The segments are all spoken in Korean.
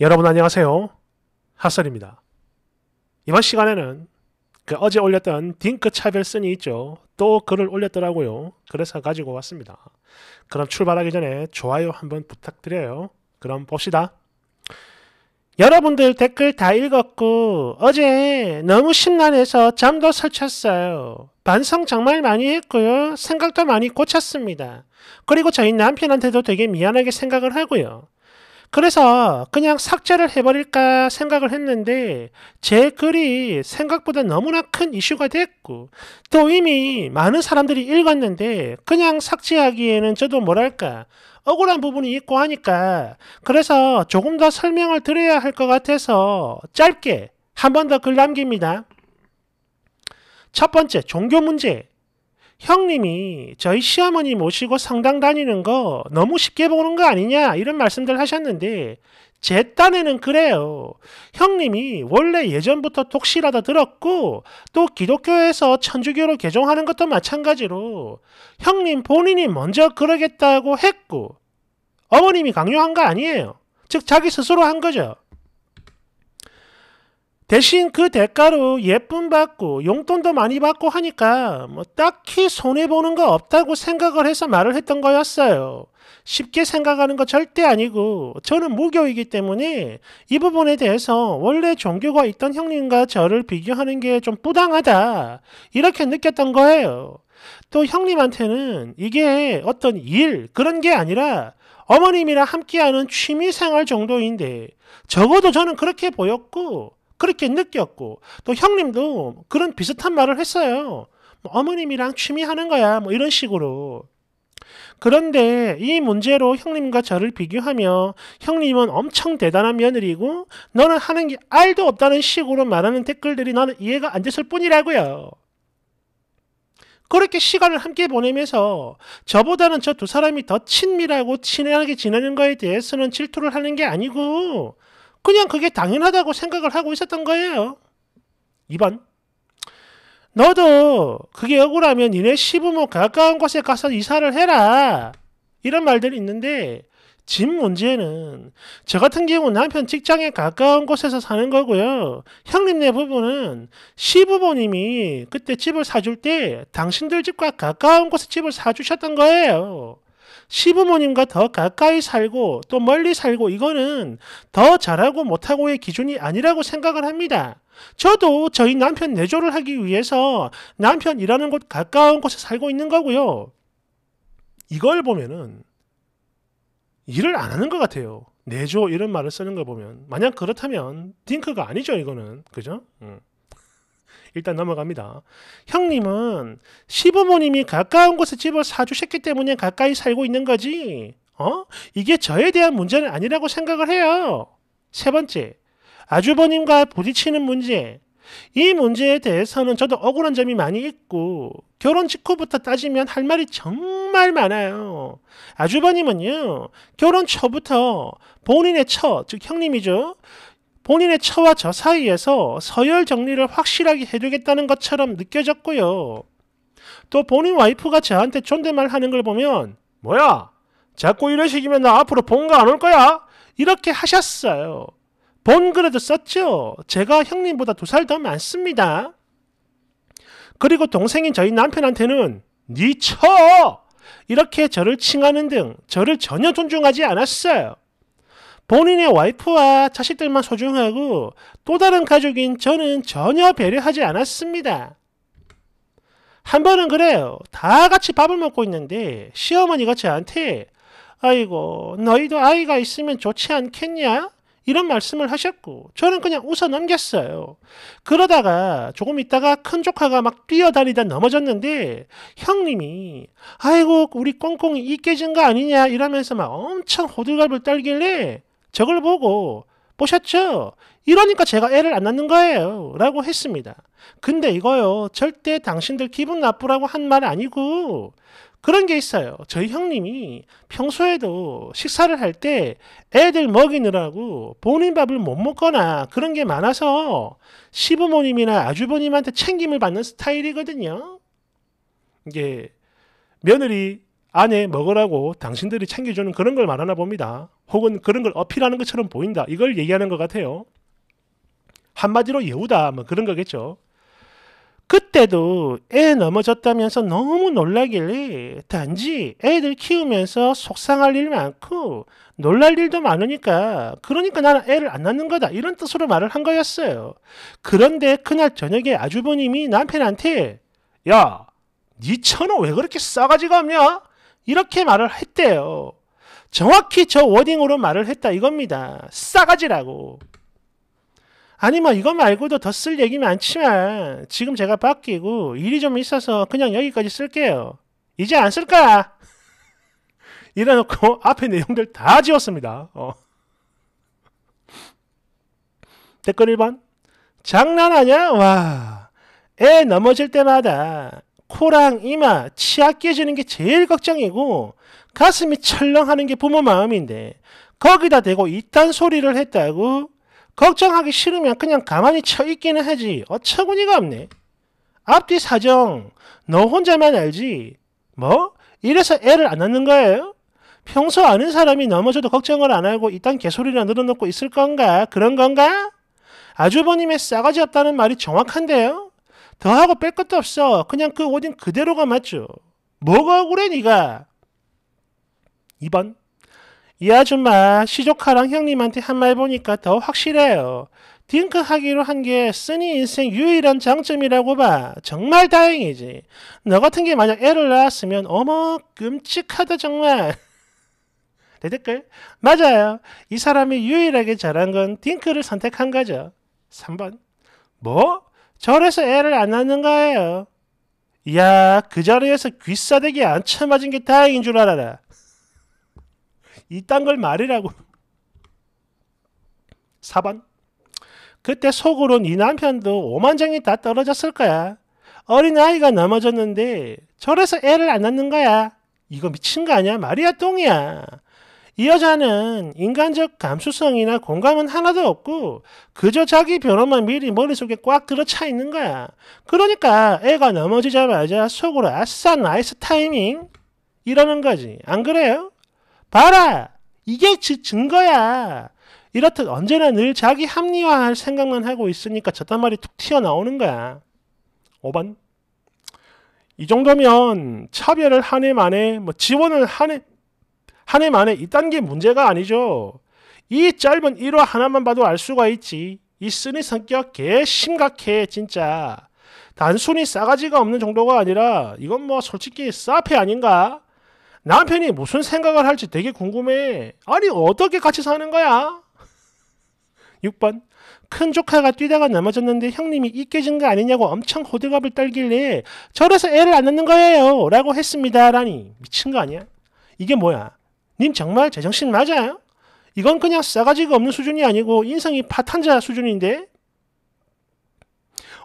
여러분 안녕하세요. 핫설입니다. 이번 시간에는 그 어제 올렸던 딩크 차별슨이 있죠. 또 글을 올렸더라고요. 그래서 가지고 왔습니다. 그럼 출발하기 전에 좋아요 한번 부탁드려요. 그럼 봅시다. 여러분들 댓글 다 읽었고 어제 너무 신난해서 잠도 설쳤어요. 반성 정말 많이 했고요. 생각도 많이 고쳤습니다. 그리고 저희 남편한테도 되게 미안하게 생각을 하고요. 그래서 그냥 삭제를 해버릴까 생각을 했는데 제 글이 생각보다 너무나 큰 이슈가 됐고 또 이미 많은 사람들이 읽었는데 그냥 삭제하기에는 저도 뭐랄까 억울한 부분이 있고 하니까 그래서 조금 더 설명을 드려야 할 것 같아서 짧게 한 번 더 글 남깁니다. 첫 번째 종교 문제 형님이 저희 시어머니 모시고 성당 다니는 거 너무 쉽게 보는 거 아니냐 이런 말씀들 하셨는데 제 딴에는 그래요. 형님이 원래 예전부터 독실하다 들었고 또 기독교에서 천주교로 개종하는 것도 마찬가지로 형님 본인이 먼저 그러겠다고 했고 어머님이 강요한 거 아니에요. 즉 자기 스스로 한 거죠. 대신 그 대가로 예쁨 받고 용돈도 많이 받고 하니까 뭐 딱히 손해보는 거 없다고 생각을 해서 말을 했던 거였어요. 쉽게 생각하는 거 절대 아니고 저는 무교이기 때문에 이 부분에 대해서 원래 종교가 있던 형님과 저를 비교하는 게 좀 부당하다 이렇게 느꼈던 거예요. 또 형님한테는 이게 어떤 일 그런 게 아니라 어머님이랑 함께하는 취미생활 정도인데 적어도 저는 그렇게 보였고 그렇게 느꼈고 또 형님도 그런 비슷한 말을 했어요. 뭐 어머님이랑 취미 하는 거야 뭐 이런 식으로. 그런데 이 문제로 형님과 저를 비교하며 형님은 엄청 대단한 며느리고 너는 하는 게 알도 없다는 식으로 말하는 댓글들이 나는 이해가 안 됐을 뿐이라고요. 그렇게 시간을 함께 보내면서 저보다는 저 두 사람이 더 친밀하고 친하게 지내는 거에 대해서는 질투를 하는 게 아니고 그냥 그게 당연하다고 생각을 하고 있었던 거예요. 2번. 너도 그게 억울하면 니네 시부모 가까운 곳에 가서 이사를 해라. 이런 말들이 있는데 집 문제는 저 같은 경우 남편 직장에 가까운 곳에서 사는 거고요. 형님네 부부는 시부모님이 그때 집을 사줄 때 당신들 집과 가까운 곳에 집을 사주셨던 거예요. 시부모님과 더 가까이 살고 또 멀리 살고 이거는 더 잘하고 못하고의 기준이 아니라고 생각을 합니다. 저도 저희 남편 내조를 하기 위해서 남편 일하는 곳 가까운 곳에 살고 있는 거고요. 이걸 보면은 일을 안 하는 것 같아요. 내조 이런 말을 쓰는 걸 보면 만약 그렇다면 딩크가 아니죠 이거는 그죠? 음. 일단 넘어갑니다. 형님은 시부모님이 가까운 곳에 집을 사주셨기 때문에 가까이 살고 있는 거지. 어? 이게 저에 대한 문제는 아니라고 생각을 해요. 세 번째, 아주버님과 부딪히는 문제. 이 문제에 대해서는 저도 억울한 점이 많이 있고 결혼 직후부터 따지면 할 말이 정말 많아요. 아주버님은요 결혼 초부터 본인의 처, 즉 형님이죠. 본인의 처와 저 사이에서 서열 정리를 확실하게 해주겠다는 것처럼 느껴졌고요. 또 본인 와이프가 저한테 존댓말 하는 걸 보면 뭐야? 자꾸 이런 식이면 나 앞으로 본가 안 올 거야? 이렇게 하셨어요. 본글에도 썼죠. 제가 형님보다 두 살 더 많습니다. 그리고 동생인 저희 남편한테는 니처! 이렇게 저를 칭하는 등 저를 전혀 존중하지 않았어요. 본인의 와이프와 자식들만 소중하고 또 다른 가족인 저는 전혀 배려하지 않았습니다. 한 번은 그래요. 다 같이 밥을 먹고 있는데 시어머니가 저한테 아이고 너희도 아이가 있으면 좋지 않겠냐? 이런 말씀을 하셨고 저는 그냥 웃어 넘겼어요. 그러다가 조금 있다가 큰 조카가 막 뛰어다니다 넘어졌는데 형님이 아이고 우리 꽁꽁이 깨진 거 아니냐 이러면서 막 엄청 호들갑을 떨길래 저걸 보고 보셨죠? 이러니까 제가 애를 안 낳는 거예요. 라고 했습니다. 근데 이거요. 절대 당신들 기분 나쁘라고 한 말 아니고 그런 게 있어요. 저희 형님이 평소에도 식사를 할 때 애들 먹이느라고 본인 밥을 못 먹거나 그런 게 많아서 시부모님이나 아주버님한테 챙김을 받는 스타일이거든요. 이게 예. 며느리 아내 먹으라고 당신들이 챙겨주는 그런 걸 말하나 봅니다. 혹은 그런 걸 어필하는 것처럼 보인다. 이걸 얘기하는 것 같아요. 한마디로 여우다 뭐 그런 거겠죠. 그때도 애 넘어졌다면서 너무 놀라길래 단지 애들 키우면서 속상할 일 많고 놀랄 일도 많으니까 그러니까 나는 애를 안 낳는 거다 이런 뜻으로 말을 한 거였어요. 그런데 그날 저녁에 아주버님이 남편한테 야, 니처는왜 그렇게 싸가지가 없냐? 이렇게 말을 했대요. 정확히 저 워딩으로 말을 했다 이겁니다. 싸가지라고. 아니 뭐 이거 말고도 더 쓸 얘기 많지만 지금 제가 바뀌고 일이 좀 있어서 그냥 여기까지 쓸게요. 이제 안 쓸까? 이래놓고 앞에 내용들 다 지웠습니다. 어. 댓글 1번 장난하냐? 와, 애 넘어질 때마다 코랑 이마, 치아 깨지는 게 제일 걱정이고 가슴이 철렁하는 게 부모 마음인데 거기다 대고 이딴 소리를 했다고 걱정하기 싫으면 그냥 가만히 쳐 있기는 하지 어처구니가 없네. 앞뒤 사정 너 혼자만 알지. 뭐? 이래서 애를 안 낳는 거예요? 평소 아는 사람이 넘어져도 걱정을 안 하고 이딴 개소리나 늘어놓고 있을 건가? 그런 건가? 아주버님의 싸가지 없다는 말이 정확한데요? 더하고 뺄 것도 없어. 그냥 그 오딘 그대로가 맞죠. 뭐가 억울해 니가? 2번 이 아줌마 시조카랑 형님한테 한 말 보니까 더 확실해요. 딩크 하기로 한 게 쓰니 인생 유일한 장점이라고 봐. 정말 다행이지. 너 같은 게 만약 애를 낳았으면 어머 끔찍하다 정말. 내 댓글 맞아요. 이 사람이 유일하게 잘한 건 딩크를 선택한 거죠. 3번 뭐? 절에서 애를 안 낳는 거예요. 야그 자리에서 귀싸대기 안 쳐맞은 게 다행인 줄 알아라. 이딴 걸 말이라고. 4번. 그때 속으론 이 네 남편도 오만장이 다 떨어졌을 거야. 어린아이가 넘어졌는데 절에서 애를 안 낳는 거야. 이거 미친 거 아니야? 말이야 똥이야. 이 여자는 인간적 감수성이나 공감은 하나도 없고 그저 자기 변호만 미리 머릿속에 꽉 들어차 있는 거야. 그러니까 애가 넘어지자마자 속으로 아싸 나이스 타이밍 이러는 거지. 안 그래요? 봐라! 이게 지, 증거야. 이렇듯 언제나 늘 자기 합리화할 생각만 하고 있으니까 저딴 말이 툭 튀어나오는 거야. 5번. 이 정도면 차별을 한해 만에 뭐 지원을 한해 한해 만에 이딴 게 문제가 아니죠. 이 짧은 1화 하나만 봐도 알 수가 있지. 이 쓰니 성격 개 심각해 진짜. 단순히 싸가지가 없는 정도가 아니라 이건 뭐 솔직히 싸패 아닌가? 남편이 무슨 생각을 할지 되게 궁금해. 아니 어떻게 같이 사는 거야? 6번 큰 조카가 뛰다가 넘어졌는데 형님이 이 깨진 거 아니냐고 엄청 호들갑을 떨길래 저래서 애를 안 낳는 거예요 라고 했습니다 라니 미친 거 아니야? 이게 뭐야? 님 정말 제정신 맞아요? 이건 그냥 싸가지가 없는 수준이 아니고 인성이 파탄자 수준인데?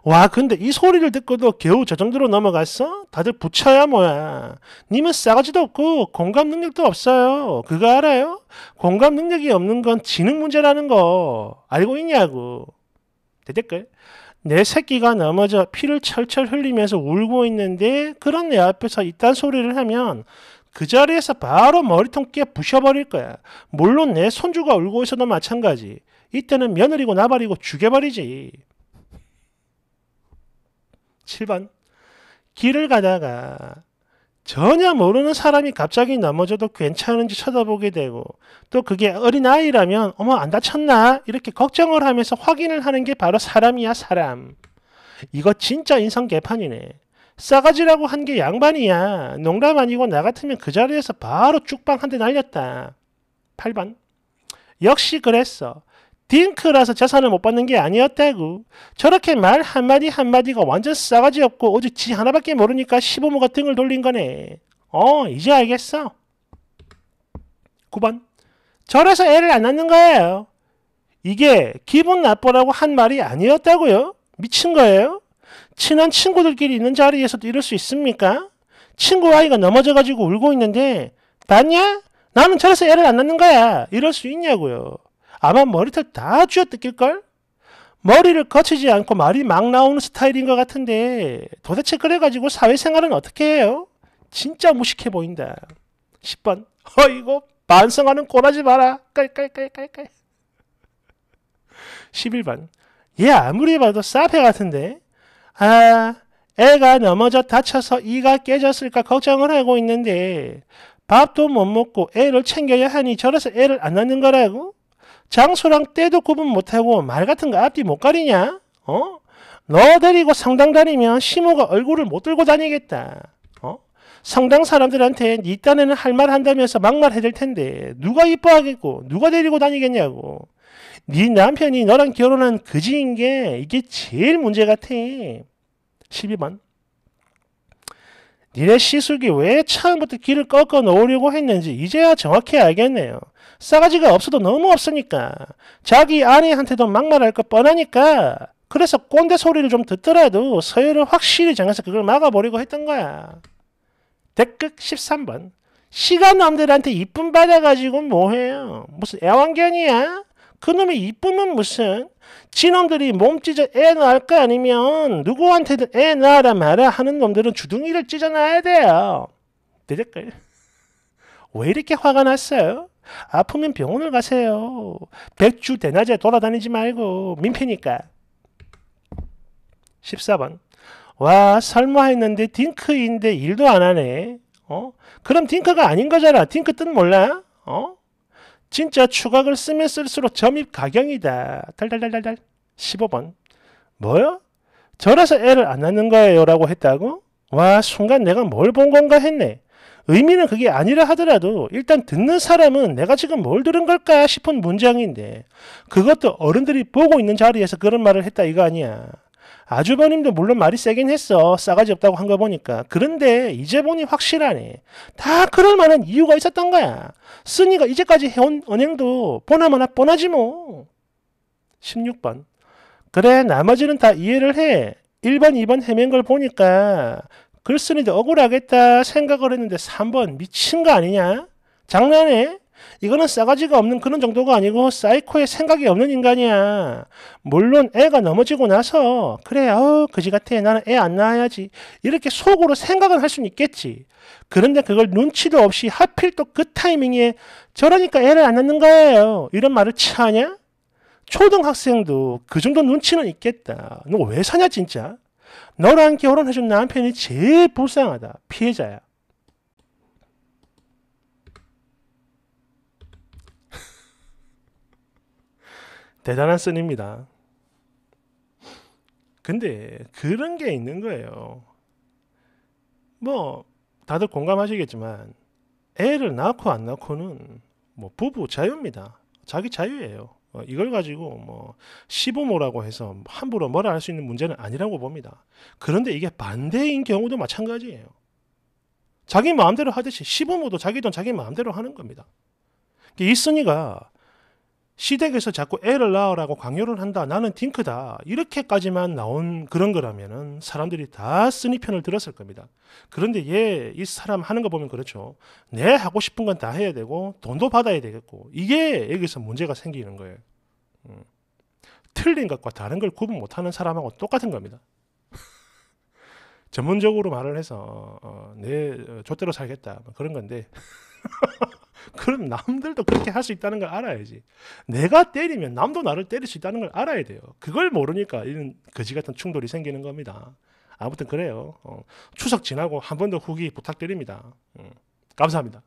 와 근데 이 소리를 듣고도 겨우 저 정도로 넘어갔어? 다들 부차야 뭐야. 님은 싸가지도 없고 공감 능력도 없어요. 그거 알아요? 공감 능력이 없는 건 지능 문제라는 거 알고 있냐고. 대댓글. 내 새끼가 넘어져 피를 철철 흘리면서 울고 있는데 그런 내 앞에서 이딴 소리를 하면 그 자리에서 바로 머리통 깨 부셔버릴 거야. 물론 내 손주가 울고 있어도 마찬가지. 이때는 며느리고 나발이고 죽여버리지. 7번. 길을 가다가 전혀 모르는 사람이 갑자기 넘어져도 괜찮은지 쳐다보게 되고 또 그게 어린아이라면 어머 안 다쳤나? 이렇게 걱정을 하면서 확인을 하는 게 바로 사람이야 사람. 이거 진짜 인성 개판이네. 싸가지라고 한 게 양반이야. 농담 아니고 나 같으면 그 자리에서 바로 쭉방 한대 날렸다. 8번. 역시 그랬어. 딩크라서 재산을 못 받는 게 아니었다고. 저렇게 말 한마디 한마디가 완전 싸가지 없고 오직 지 하나밖에 모르니까 시부모가 등을 돌린 거네. 어, 이제 알겠어. 9번. 절에서 애를 안 낳는 거예요. 이게 기분 나쁘라고 한 말이 아니었다고요? 미친 거예요? 친한 친구들끼리 있는 자리에서도 이럴 수 있습니까? 친구 아이가 넘어져가지고 울고 있는데 봤냐? 나는 저래서 애를 안 낳는 거야. 이럴 수 있냐고요. 아마 머리털 다 쥐어뜯길걸? 머리를 거치지 않고 말이 막 나오는 스타일인 것 같은데 도대체 그래가지고 사회생활은 어떻게 해요? 진짜 무식해 보인다. 10번. 어이고 반성하는 꼬라지 마라. 깔깔깔깔깔. 11번. 얘 아무리 봐도 사페 같은데 아, 애가 넘어져 다쳐서 이가 깨졌을까 걱정을 하고 있는데 밥도 못 먹고 애를 챙겨야 하니 저러서 애를 안 낳는 거라고? 장수랑 때도 구분 못하고 말 같은 거 앞뒤 못 가리냐? 어? 너 데리고 성당 다니면 시모가 얼굴을 못 들고 다니겠다. 성당 사람들한테 니 네 딴에는 할 말 한다면서 막말 해줄 텐데 누가 이뻐하겠고 누가 데리고 다니겠냐고 니 네 남편이 너랑 결혼한 그지인 게 이게 제일 문제 같아 12번 니네 시숙이 왜 처음부터 길을 꺾어 놓으려고 했는지 이제야 정확히 알겠네요. 싸가지가 없어도 너무 없으니까 자기 아내한테도 막말할 것 뻔하니까 그래서 꼰대 소리를 좀 듣더라도 서열을 확실히 정해서 그걸 막아버리고 했던 거야. 댓글 13번. 시간 남들한테 이쁨 받아가지고 뭐해요? 무슨 애완견이야? 그놈의 이쁨은 무슨? 지놈들이 몸찢어 애 낳을 거 아니면 누구한테든 애 낳아라 마라 하는 놈들은 주둥이를 찢어 놔야 돼요. 대댓글. 왜 이렇게 화가 났어요? 아프면 병원을 가세요. 백주 대낮에 돌아다니지 말고 민폐니까. 14번. 와 설마 했는데 딩크인데 일도 안 하네. 어? 그럼 딩크가 아닌 거잖아. 딩크 뜻 몰라? 어? 진짜 추각을 쓰면 쓸수록 점입 가경이다. 달달달달달. 15번. 뭐요? 저라서 애를 안 낳는 거예요 라고 했다고? 와 순간 내가 뭘 본 건가 했네. 의미는 그게 아니라 하더라도 일단 듣는 사람은 내가 지금 뭘 들은 걸까 싶은 문장인데 그것도 어른들이 보고 있는 자리에서 그런 말을 했다 이거 아니야. 아주버님도 물론 말이 세긴 했어. 싸가지 없다고 한 거 보니까. 그런데 이제 보니 확실하네. 다 그럴 만한 이유가 있었던 거야. 쓰니가 이제까지 해온 언행도 뻔하마나 뻔하지 뭐. 16번. 그래, 나머지는 다 이해를 해. 1번, 2번 헤맨 걸 보니까 글쓰이도 억울하겠다 생각을 했는데 3번 미친 거 아니냐? 장난해? 이거는 싸가지가 없는 그런 정도가 아니고 사이코의 생각이 없는 인간이야. 물론 애가 넘어지고 나서 그래 어 그지 같아 나는 애 안 낳아야지 이렇게 속으로 생각은 할 수는 있겠지. 그런데 그걸 눈치도 없이 하필 또 그 타이밍에 저러니까 애를 안 낳는 거예요. 이런 말을 치하냐? 초등학생도 그 정도 눈치는 있겠다. 너 왜 사냐 진짜? 너랑 결혼해준 남편이 제일 불쌍하다. 피해자야. 대단한 쓴입니다 근데 그런 게 있는 거예요. 뭐 다들 공감하시겠지만 애를 낳고 안 낳고는 뭐 부부 자유입니다. 자기 자유예요. 어, 이걸 가지고 뭐 시부모라고 해서 함부로 뭐라 할 수 있는 문제는 아니라고 봅니다. 그런데 이게 반대인 경우도 마찬가지예요. 자기 마음대로 하듯이 시부모도 자기 돈 자기 마음대로 하는 겁니다. 그러니까 이 스니가 시댁에서 자꾸 애를 낳으라고 강요를 한다. 나는 딩크다. 이렇게까지만 나온 그런 거라면은 사람들이 다 쓰니 편을 들었을 겁니다. 그런데 얘, 이 사람 하는 거 보면 그렇죠. 내 하고 싶은 건 다 해야 되고 돈도 받아야 되겠고 이게 여기서 문제가 생기는 거예요. 음. 틀린 것과 다른 걸 구분 못하는 사람하고 똑같은 겁니다. 전문적으로 말을 해서 어, 내 어, 좆대로 살겠다 뭐 그런 건데 그럼 남들도 그렇게 할 수 있다는 걸 알아야지. 내가 때리면 남도 나를 때릴 수 있다는 걸 알아야 돼요. 그걸 모르니까 이런 거지 같은 충돌이 생기는 겁니다. 아무튼 그래요. 어, 추석 지나고 한 번 더 후기 부탁드립니다. 음, 감사합니다.